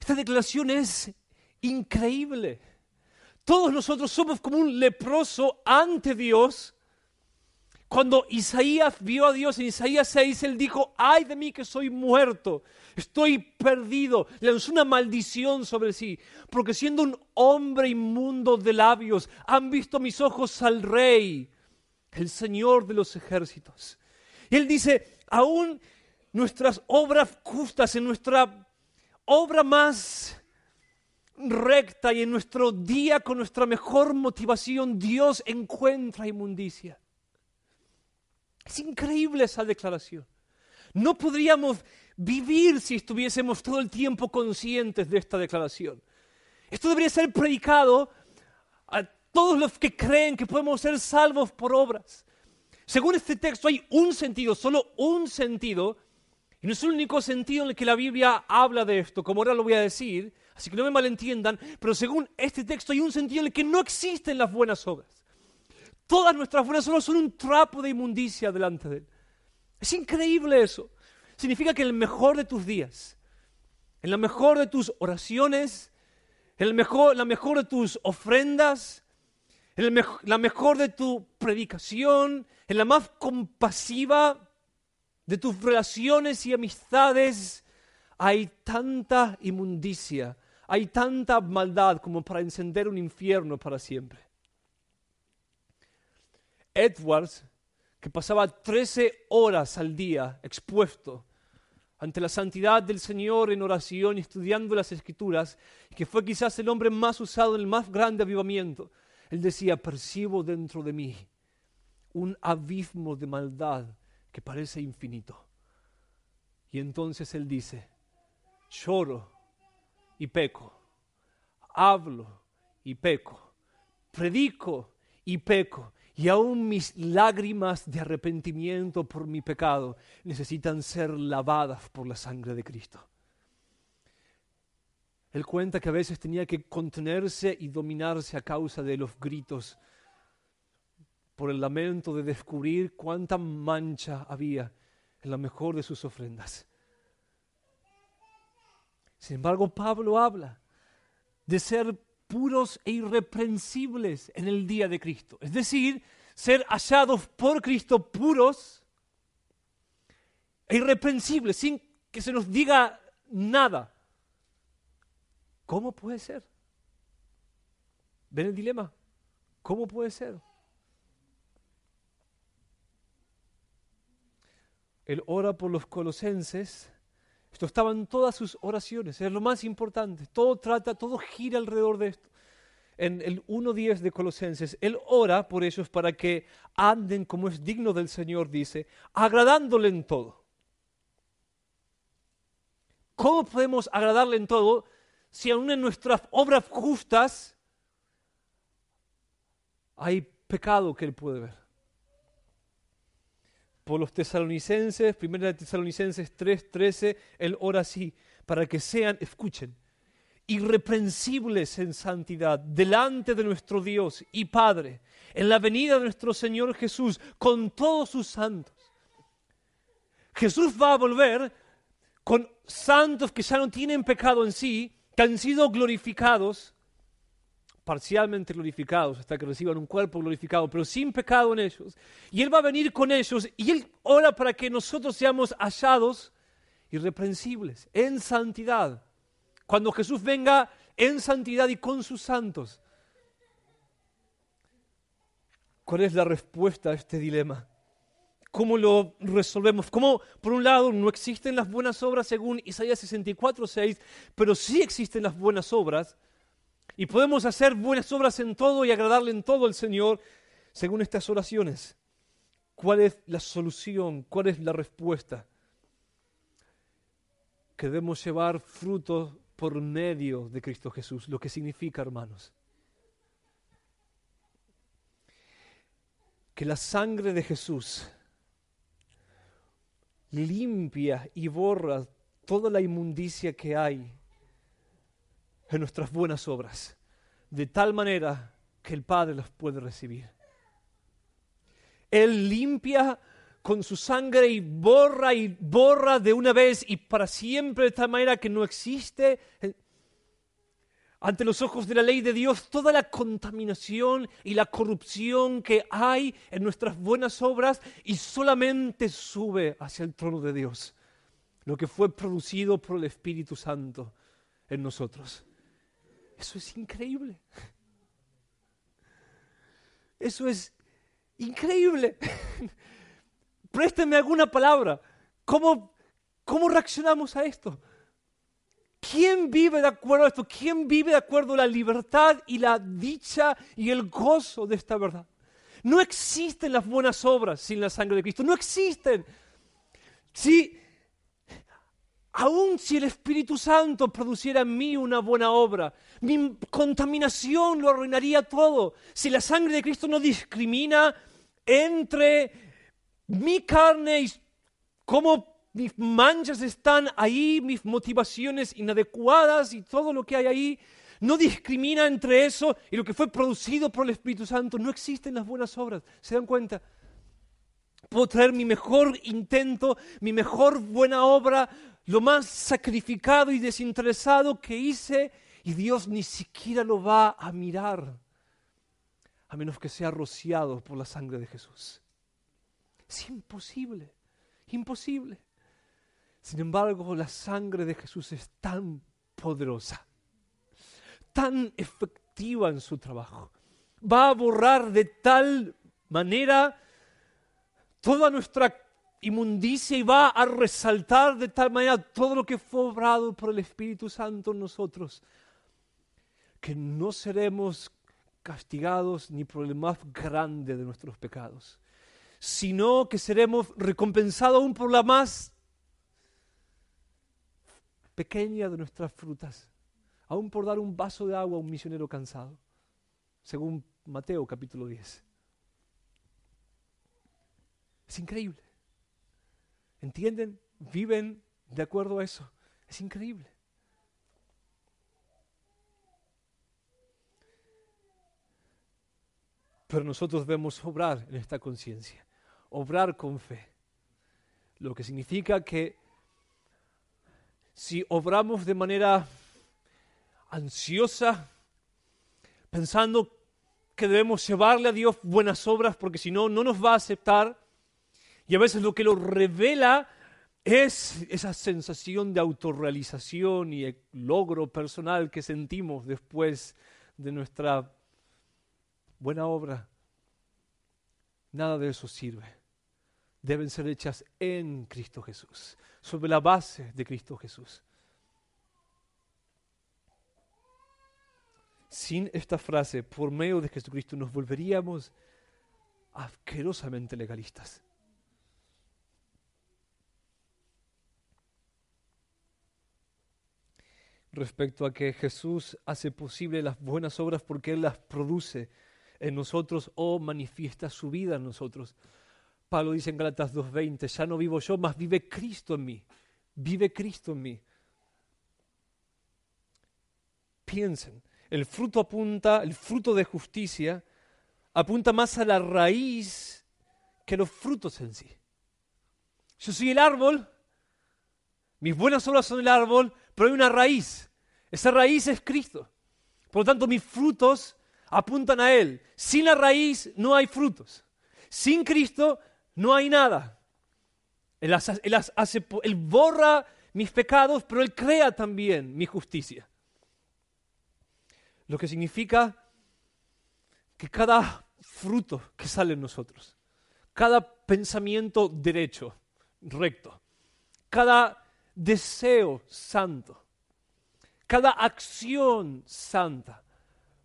Esta declaración es increíble. Todos nosotros somos como un leproso ante Dios. Cuando Isaías vio a Dios en Isaías 6, él dijo, ay de mí que soy muerto, estoy perdido. Le Lanzó una maldición sobre sí, porque siendo un hombre inmundo de labios, han visto mis ojos al rey, el Señor de los ejércitos. Y Él dice, aún nuestras obras justas, en nuestra obra más recta y en nuestro día con nuestra mejor motivación, Dios encuentra inmundicia. Es increíble esa declaración. No podríamos vivir si estuviésemos todo el tiempo conscientes de esta declaración. Esto debería ser predicado a todos los que creen que podemos ser salvos por obras. Según este texto hay un sentido, solo un sentido, y no es el único sentido en el que la Biblia habla de esto, como ahora lo voy a decir, así que no me malentiendan, pero según este texto hay un sentido en el que no existen las buenas obras. Todas nuestras buenas obras son un trapo de inmundicia delante de Él. Es increíble eso. Significa que el mejor de tus días, en la mejor de tus oraciones, en, el mejor, la mejor de tus ofrendas, en la mejor de tu predicación, en la más compasiva de tus relaciones y amistades, hay tanta inmundicia, hay tanta maldad como para encender un infierno para siempre. Edwards, que pasaba 13 horas al día expuesto ante la santidad del Señor en oración y estudiando las escrituras, que fue quizás el hombre más usado en el más grande avivamiento, él decía, percibo dentro de mí un abismo de maldad que parece infinito. Y entonces él dice, lloro y peco, hablo y peco, predico y peco, y aún mis lágrimas de arrepentimiento por mi pecado necesitan ser lavadas por la sangre de Cristo. Él cuenta que a veces tenía que contenerse y dominarse a causa de los gritos, por el lamento de descubrir cuánta mancha había en la mejor de sus ofrendas. Sin embargo, Pablo habla de ser puros e irreprensibles en el día de Cristo, es decir, ser hallados por Cristo puros e irreprensibles, sin que se nos diga nada ¿Cómo puede ser? ¿Ven el dilema? ¿Cómo puede ser? Él ora por los colosenses. Esto estaban todas sus oraciones, es lo más importante. Todo trata, todo gira alrededor de esto. En el 1.10 de Colosenses, Él ora por ellos para que anden como es digno del Señor, dice, agradándole en todo. ¿Cómo podemos agradarle en todo si aún en nuestras obras justas hay pecado que Él puede ver. Por los tesalonicenses, primera tesalonicenses 3:13, Él ora así, para que sean, escuchen, irreprensibles en santidad delante de nuestro Dios y Padre, en la venida de nuestro Señor Jesús, con todos sus santos. Jesús va a volver con santos que ya no tienen pecado en sí, que han sido glorificados, parcialmente glorificados, hasta que reciban un cuerpo glorificado, pero sin pecado en ellos. Y Él va a venir con ellos y Él ora para que nosotros seamos hallados irreprensibles, en santidad. Cuando Jesús venga en santidad y con sus santos. ¿Cuál es la respuesta a este dilema? ¿Cómo lo resolvemos? ¿Cómo, por un lado, no existen las buenas obras según Isaías 64, 6, pero sí existen las buenas obras? Y podemos hacer buenas obras en todo y agradarle en todo al Señor según estas oraciones. ¿Cuál es la solución? ¿Cuál es la respuesta? Que debemos llevar frutos por medio de Cristo Jesús, lo que significa, hermanos, que la sangre de Jesús limpia y borra toda la inmundicia que hay en nuestras buenas obras, de tal manera que el Padre las puede recibir. Él limpia con su sangre y borra y borra de una vez y para siempre de tal manera que no existe ante los ojos de la ley de Dios toda la contaminación y la corrupción que hay en nuestras buenas obras y solamente sube hacia el trono de Dios lo que fue producido por el Espíritu Santo en nosotros. Eso es increíble. Eso es increíble. Présteme alguna palabra. ¿Cómo, ¿Cómo reaccionamos a esto? ¿Quién vive de acuerdo a esto? ¿Quién vive de acuerdo a la libertad y la dicha y el gozo de esta verdad? No existen las buenas obras sin la sangre de Cristo. No existen. Si, aun si el Espíritu Santo produciera en mí una buena obra, mi contaminación lo arruinaría todo. Si la sangre de Cristo no discrimina entre mi carne y cómo mis manchas están ahí, mis motivaciones inadecuadas y todo lo que hay ahí. No discrimina entre eso y lo que fue producido por el Espíritu Santo. No existen las buenas obras. ¿Se dan cuenta? Puedo traer mi mejor intento, mi mejor buena obra, lo más sacrificado y desinteresado que hice y Dios ni siquiera lo va a mirar, a menos que sea rociado por la sangre de Jesús. Es imposible, imposible. Sin embargo, la sangre de Jesús es tan poderosa, tan efectiva en su trabajo. Va a borrar de tal manera toda nuestra inmundicia y va a resaltar de tal manera todo lo que fue obrado por el Espíritu Santo en nosotros, que no seremos castigados ni por el más grande de nuestros pecados, sino que seremos recompensados aún por la más pequeña de nuestras frutas, aún por dar un vaso de agua a un misionero cansado, según Mateo capítulo 10. Es increíble. ¿Entienden? Viven de acuerdo a eso. Es increíble. Pero nosotros debemos obrar en esta conciencia, obrar con fe, lo que significa que si obramos de manera ansiosa, pensando que debemos llevarle a Dios buenas obras, porque si no, no nos va a aceptar. Y a veces lo que lo revela es esa sensación de autorrealización y el logro personal que sentimos después de nuestra buena obra. Nada de eso sirve deben ser hechas en Cristo Jesús, sobre la base de Cristo Jesús. Sin esta frase, por medio de Jesucristo, nos volveríamos asquerosamente legalistas. Respecto a que Jesús hace posible las buenas obras porque Él las produce en nosotros o manifiesta su vida en nosotros. Pablo dice en Galatas 2.20, ya no vivo yo, mas vive Cristo en mí. Vive Cristo en mí. Piensen, el fruto apunta, el fruto de justicia apunta más a la raíz que a los frutos en sí. Yo soy el árbol, mis buenas obras son el árbol, pero hay una raíz. Esa raíz es Cristo. Por lo tanto, mis frutos apuntan a Él. Sin la raíz no hay frutos. Sin Cristo no hay nada. Él, borra mis pecados, pero Él crea también mi justicia. Lo que significa que cada fruto que sale en nosotros, cada pensamiento derecho, recto, cada deseo santo, cada acción santa,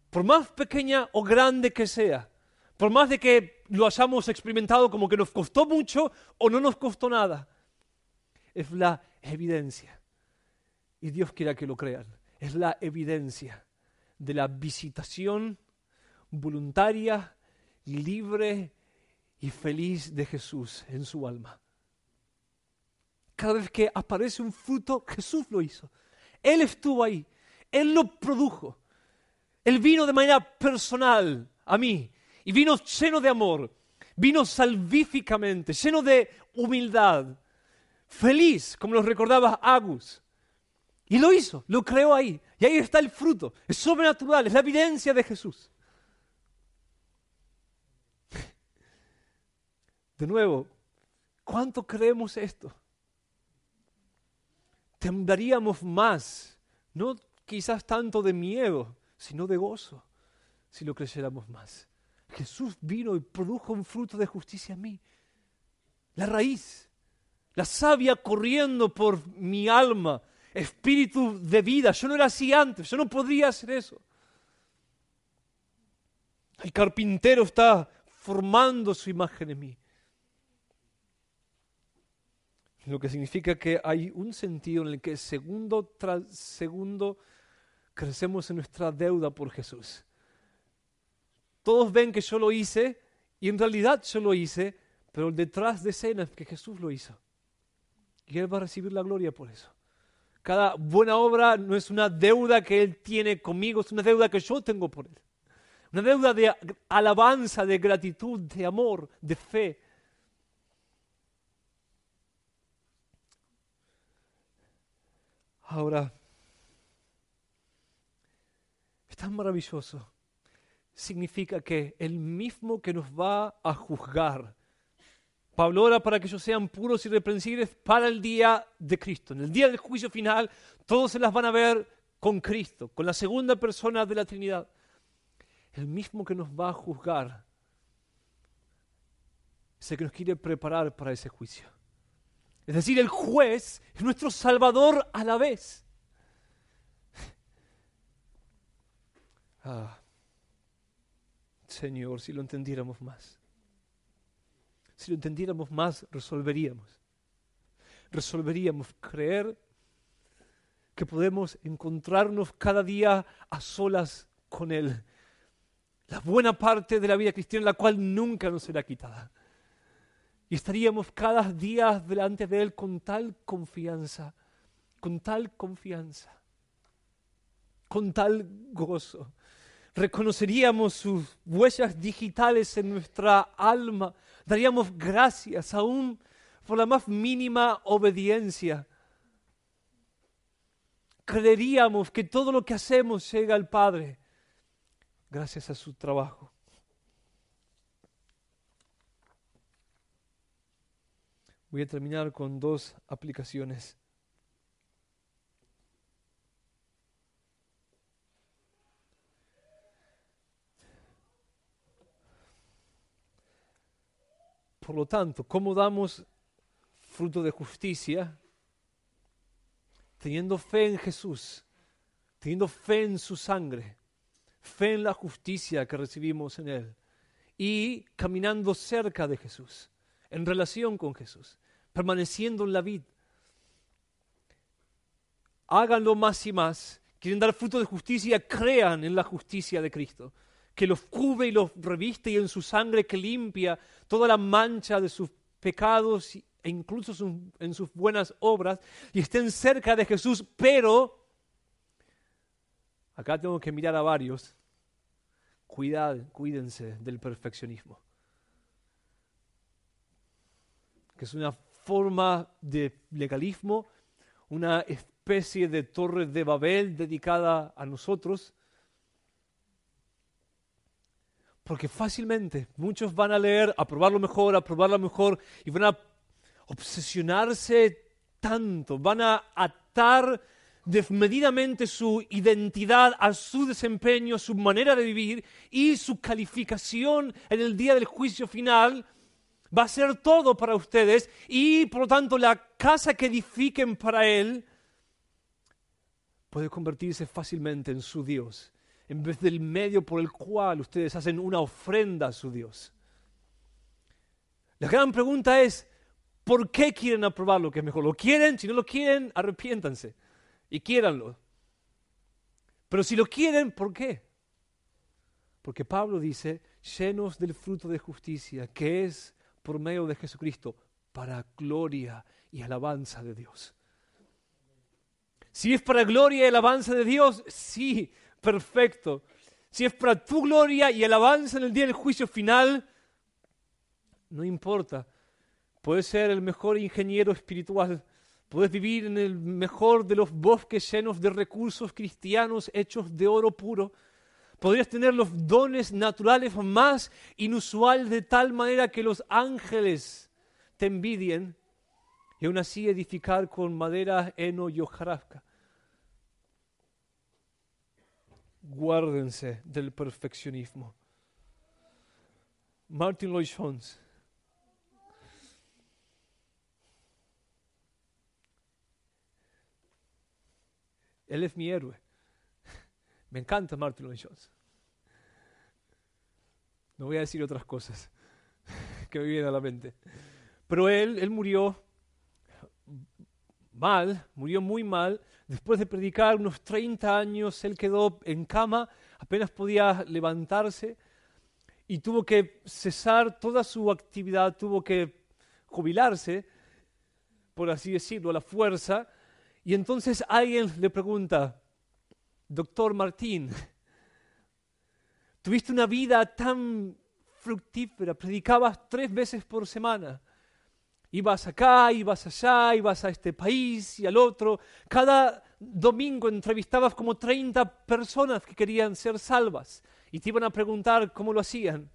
por más pequeña o grande que sea, por más de que lo hayamos experimentado como que nos costó mucho o no nos costó nada. Es la evidencia. Y Dios quiera que lo crean. Es la evidencia de la visitación voluntaria, libre y feliz de Jesús en su alma. Cada vez que aparece un fruto, Jesús lo hizo. Él estuvo ahí. Él lo produjo. Él vino de manera personal a mí y vino lleno de amor, vino salvíficamente, lleno de humildad, feliz, como lo recordaba Agus. Y lo hizo, lo creó ahí. Y ahí está el fruto. Es sobrenatural, es la evidencia de Jesús. De nuevo, ¿cuánto creemos esto? Temblaríamos más, no quizás tanto de miedo, sino de gozo, si lo creyéramos más. Jesús vino y produjo un fruto de justicia en mí. La raíz, la savia corriendo por mi alma, espíritu de vida. Yo no era así antes, yo no podría hacer eso. El carpintero está formando su imagen en mí. Lo que significa que hay un sentido en el que segundo tras segundo crecemos en nuestra deuda por Jesús. Todos ven que yo lo hice y en realidad yo lo hice, pero detrás de es que Jesús lo hizo. Y Él va a recibir la gloria por eso. Cada buena obra no es una deuda que Él tiene conmigo, es una deuda que yo tengo por Él. Una deuda de alabanza, de gratitud, de amor, de fe. Ahora, es tan maravilloso significa que el mismo que nos va a juzgar, Pablo ora para que ellos sean puros y reprensibles para el día de Cristo. En el día del juicio final, todos se las van a ver con Cristo, con la segunda persona de la Trinidad. El mismo que nos va a juzgar es el que nos quiere preparar para ese juicio. Es decir, el juez es nuestro salvador a la vez. Ah. Señor, si lo entendiéramos más. Si lo entendiéramos más, resolveríamos. Resolveríamos creer que podemos encontrarnos cada día a solas con Él. La buena parte de la vida cristiana, la cual nunca nos será quitada. Y estaríamos cada día delante de Él con tal confianza, con tal confianza, con tal gozo reconoceríamos sus huellas digitales en nuestra alma, daríamos gracias aún por la más mínima obediencia. Creeríamos que todo lo que hacemos llega al Padre gracias a su trabajo. Voy a terminar con dos aplicaciones. Por lo tanto, ¿cómo damos fruto de justicia? Teniendo fe en Jesús, teniendo fe en su sangre, fe en la justicia que recibimos en Él y caminando cerca de Jesús, en relación con Jesús, permaneciendo en la vida. Háganlo más y más. Quieren dar fruto de justicia, crean en la justicia de Cristo que los cubre y los reviste y en su sangre que limpia toda la mancha de sus pecados e incluso en sus buenas obras y estén cerca de Jesús, pero acá tengo que mirar a varios. Cuidad, cuídense del perfeccionismo. Que es una forma de legalismo, una especie de torre de Babel dedicada a nosotros porque fácilmente muchos van a leer, a probarlo mejor, a probarlo mejor, y van a obsesionarse tanto, van a atar desmedidamente su identidad a su desempeño, a su manera de vivir y su calificación en el día del juicio final va a ser todo para ustedes y por lo tanto la casa que edifiquen para Él puede convertirse fácilmente en su Dios en vez del medio por el cual ustedes hacen una ofrenda a su Dios. La gran pregunta es, ¿por qué quieren aprobar lo que es mejor? ¿Lo quieren? Si no lo quieren, arrepiéntanse y quiéranlo. Pero si lo quieren, ¿por qué? Porque Pablo dice, llenos del fruto de justicia, que es por medio de Jesucristo, para gloria y alabanza de Dios. Si es para gloria y alabanza de Dios, sí, perfecto, si es para tu gloria y alabanza en el día del juicio final, no importa. Puedes ser el mejor ingeniero espiritual, puedes vivir en el mejor de los bosques llenos de recursos cristianos hechos de oro puro. Podrías tener los dones naturales más inusuales de tal manera que los ángeles te envidien y aún así edificar con madera, heno y hojarasca. guárdense del perfeccionismo. Martin Lloyd Jones. Él es mi héroe. Me encanta Martin Lloyd Jones. No voy a decir otras cosas que me vienen a la mente. Pero él, él murió mal, murió muy mal Después de predicar unos 30 años, él quedó en cama, apenas podía levantarse y tuvo que cesar toda su actividad, tuvo que jubilarse, por así decirlo, a la fuerza. Y entonces alguien le pregunta, doctor Martín, tuviste una vida tan fructífera, predicabas tres veces por semana y vas acá, y vas allá, y vas a este país y al otro. Cada domingo entrevistabas como 30 personas que querían ser salvas y te iban a preguntar cómo lo hacían.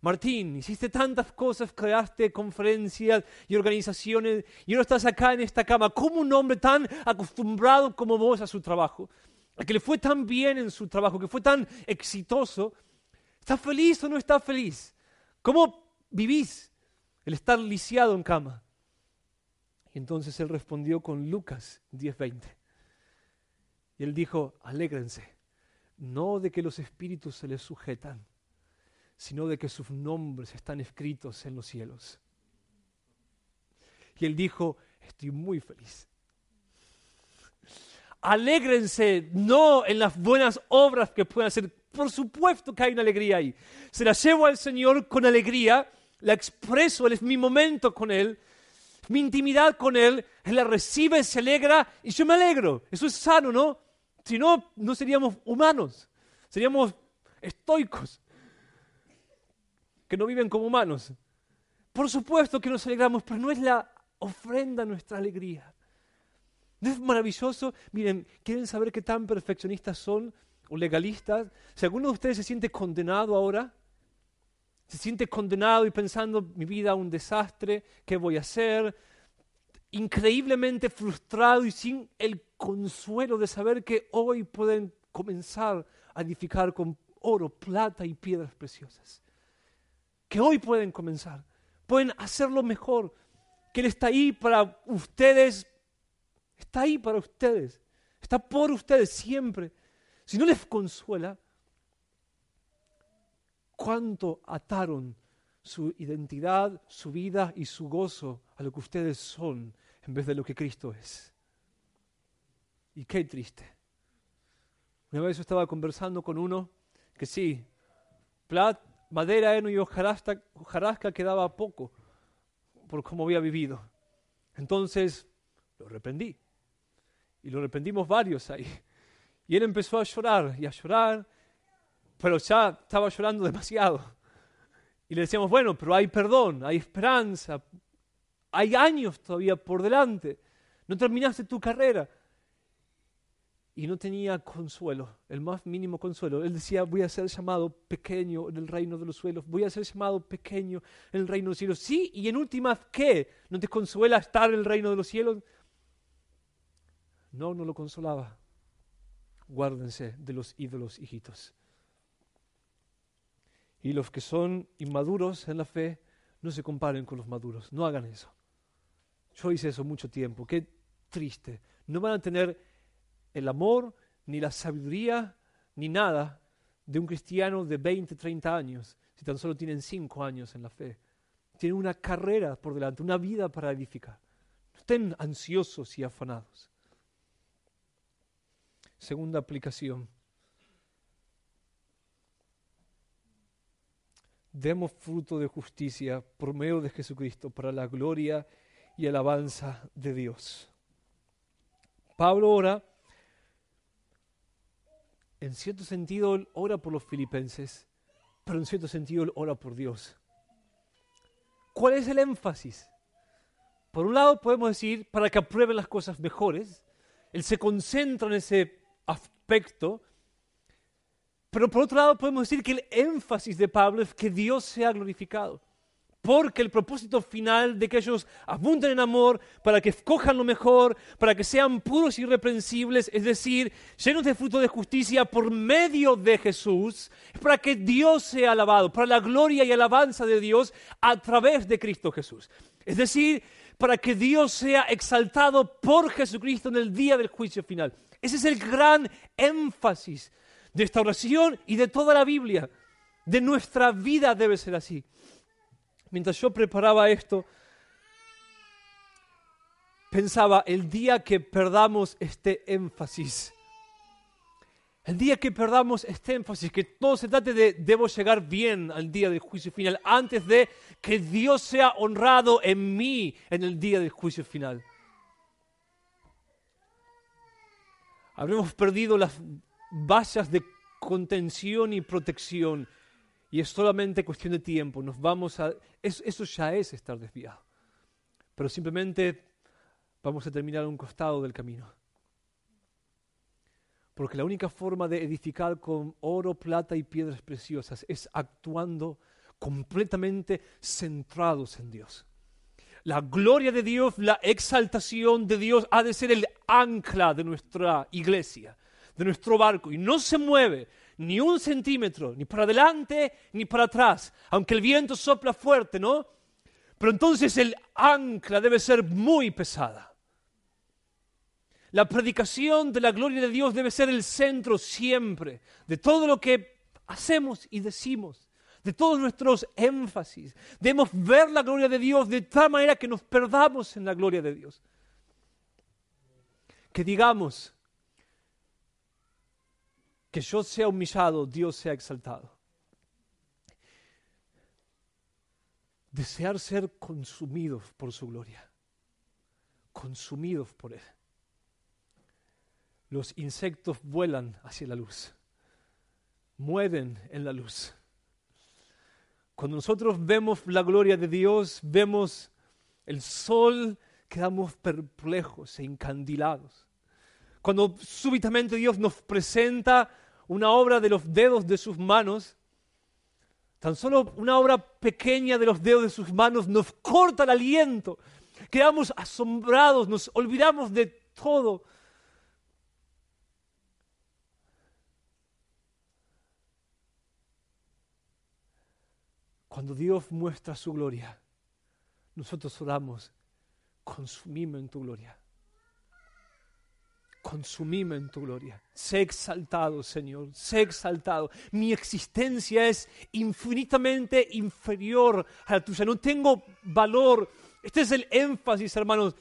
Martín, hiciste tantas cosas, creaste conferencias y organizaciones y ahora estás acá en esta cama. ¿Cómo un hombre tan acostumbrado como vos a su trabajo, a que le fue tan bien en su trabajo, que fue tan exitoso, está feliz o no está feliz? ¿Cómo vivís? el estar lisiado en cama. Y entonces él respondió con Lucas 10:20. Y él dijo, alégrense, no de que los espíritus se les sujetan, sino de que sus nombres están escritos en los cielos. Y él dijo, estoy muy feliz. Alégrense, no en las buenas obras que pueden hacer. Por supuesto que hay una alegría ahí. Se la llevo al Señor con alegría la expreso, es mi momento con Él, mi intimidad con Él, Él la recibe, se alegra y yo me alegro. Eso es sano, ¿no? Si no, no seríamos humanos, seríamos estoicos, que no viven como humanos. Por supuesto que nos alegramos, pero no es la ofrenda nuestra alegría. ¿No es maravilloso? Miren, ¿quieren saber qué tan perfeccionistas son o legalistas? Si alguno de ustedes se siente condenado ahora, se siente condenado y pensando, mi vida un desastre, ¿qué voy a hacer? Increíblemente frustrado y sin el consuelo de saber que hoy pueden comenzar a edificar con oro, plata y piedras preciosas. Que hoy pueden comenzar, pueden hacerlo mejor, que Él está ahí para ustedes, está ahí para ustedes, está por ustedes siempre. Si no les consuela, cuánto ataron su identidad, su vida y su gozo a lo que ustedes son en vez de lo que Cristo es. Y qué triste. Una vez yo estaba conversando con uno que sí, plat, madera, heno y hojarasca, quedaba poco por cómo había vivido. Entonces lo arrepentí Y lo reprendimos varios ahí. Y él empezó a llorar y a llorar pero ya estaba llorando demasiado. Y le decíamos, bueno, pero hay perdón, hay esperanza, hay años todavía por delante, no terminaste tu carrera. Y no tenía consuelo, el más mínimo consuelo. Él decía, voy a ser llamado pequeño en el reino de los suelos, voy a ser llamado pequeño en el reino de los cielos. Sí, y en últimas, ¿qué? ¿No te consuela estar en el reino de los cielos? No, no lo consolaba. Guárdense de los ídolos hijitos. Y los que son inmaduros en la fe, no se comparen con los maduros, no hagan eso. Yo hice eso mucho tiempo, qué triste. No van a tener el amor, ni la sabiduría, ni nada de un cristiano de 20, 30 años, si tan solo tienen 5 años en la fe. Tienen una carrera por delante, una vida para edificar. No estén ansiosos y afanados. Segunda aplicación. demos fruto de justicia por medio de Jesucristo para la gloria y alabanza de Dios. Pablo ora, en cierto sentido, él ora por los filipenses, pero en cierto sentido, él ora por Dios. ¿Cuál es el énfasis? Por un lado, podemos decir, para que aprueben las cosas mejores, él se concentra en ese aspecto pero por otro lado podemos decir que el énfasis de Pablo es que Dios sea glorificado. Porque el propósito final de que ellos abunden en amor, para que escojan lo mejor, para que sean puros y irreprensibles, es decir, llenos de fruto de justicia por medio de Jesús, es para que Dios sea alabado, para la gloria y alabanza de Dios a través de Cristo Jesús. Es decir, para que Dios sea exaltado por Jesucristo en el día del juicio final. Ese es el gran énfasis de esta oración y de toda la Biblia, de nuestra vida debe ser así. Mientras yo preparaba esto, pensaba, el día que perdamos este énfasis, el día que perdamos este énfasis, que todo se trate de debo llegar bien al día del juicio final, antes de que Dios sea honrado en mí en el día del juicio final. Habremos perdido las basas de contención y protección. Y es solamente cuestión de tiempo. Nos vamos a. eso ya es estar desviado. Pero simplemente vamos a terminar a un costado del camino. Porque la única forma de edificar con oro, plata y piedras preciosas es actuando completamente centrados en Dios. La gloria de Dios, la exaltación de Dios ha de ser el ancla de nuestra iglesia de nuestro barco y no se mueve ni un centímetro, ni para adelante ni para atrás, aunque el viento sopla fuerte, ¿no? Pero entonces el ancla debe ser muy pesada. La predicación de la gloria de Dios debe ser el centro siempre de todo lo que hacemos y decimos, de todos nuestros énfasis. Debemos ver la gloria de Dios de tal manera que nos perdamos en la gloria de Dios. Que digamos, que yo sea humillado, Dios sea exaltado. Desear ser consumidos por su gloria, consumidos por Él. Los insectos vuelan hacia la luz, mueren en la luz. Cuando nosotros vemos la gloria de Dios, vemos el sol, quedamos perplejos e encandilados. Cuando súbitamente Dios nos presenta una obra de los dedos de sus manos, tan solo una obra pequeña de los dedos de sus manos nos corta el aliento, quedamos asombrados, nos olvidamos de todo. Cuando Dios muestra su gloria, nosotros oramos, consumimos en tu gloria. Consumíme en tu gloria. Sé exaltado, Señor, sé exaltado. Mi existencia es infinitamente inferior a la tuya. No tengo valor. Este es el énfasis, hermanos.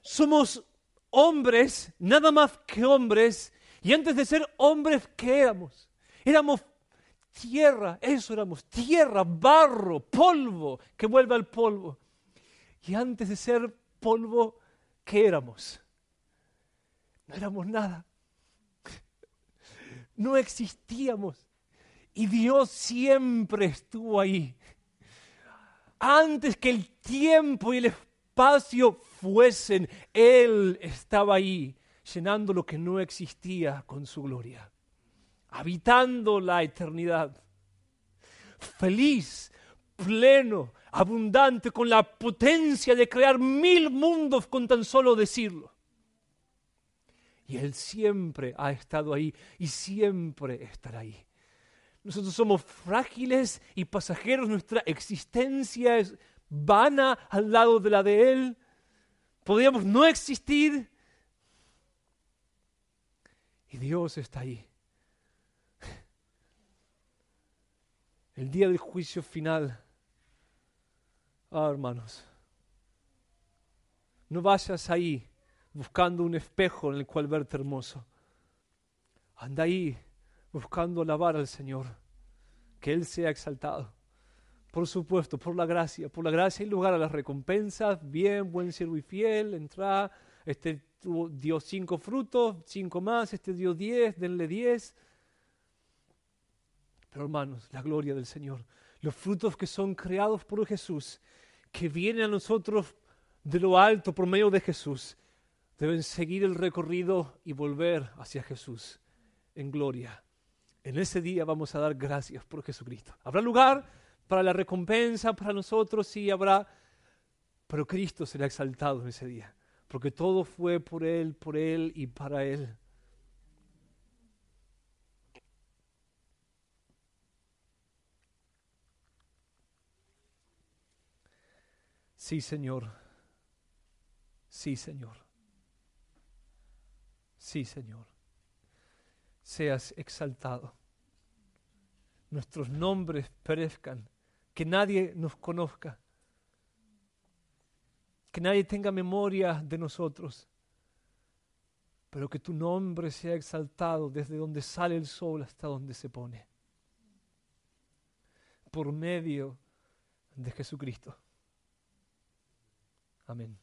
Somos hombres, nada más que hombres, y antes de ser hombres, ¿qué éramos? Éramos tierra, eso éramos, tierra, barro, polvo, que vuelve al polvo. Y antes de ser polvo, éramos? No éramos nada. No existíamos. Y Dios siempre estuvo ahí. Antes que el tiempo y el espacio fuesen, Él estaba ahí, llenando lo que no existía con su gloria, habitando la eternidad. Feliz, pleno, abundante, con la potencia de crear mil mundos con tan solo decirlo. Y Él siempre ha estado ahí y siempre estará ahí. Nosotros somos frágiles y pasajeros, nuestra existencia es vana al lado de la de Él. Podríamos no existir. Y Dios está ahí. El día del juicio final Ah, hermanos, no vayas ahí buscando un espejo en el cual verte hermoso. Anda ahí buscando alabar al Señor, que Él sea exaltado. Por supuesto, por la gracia. Por la gracia y lugar a las recompensas. Bien, buen siervo y fiel, entra. Este dio cinco frutos, cinco más. Este dio diez, denle diez. Pero hermanos, la gloria del Señor los frutos que son creados por Jesús, que vienen a nosotros de lo alto por medio de Jesús, deben seguir el recorrido y volver hacia Jesús en gloria. En ese día vamos a dar gracias por Jesucristo. Habrá lugar para la recompensa para nosotros, y habrá, pero Cristo será exaltado en ese día, porque todo fue por Él, por Él y para Él. Sí, Señor. Sí, Señor. Sí, Señor. Seas exaltado. Nuestros nombres perezcan. Que nadie nos conozca. Que nadie tenga memoria de nosotros. Pero que tu nombre sea exaltado desde donde sale el sol hasta donde se pone. Por medio de Jesucristo. 아멘.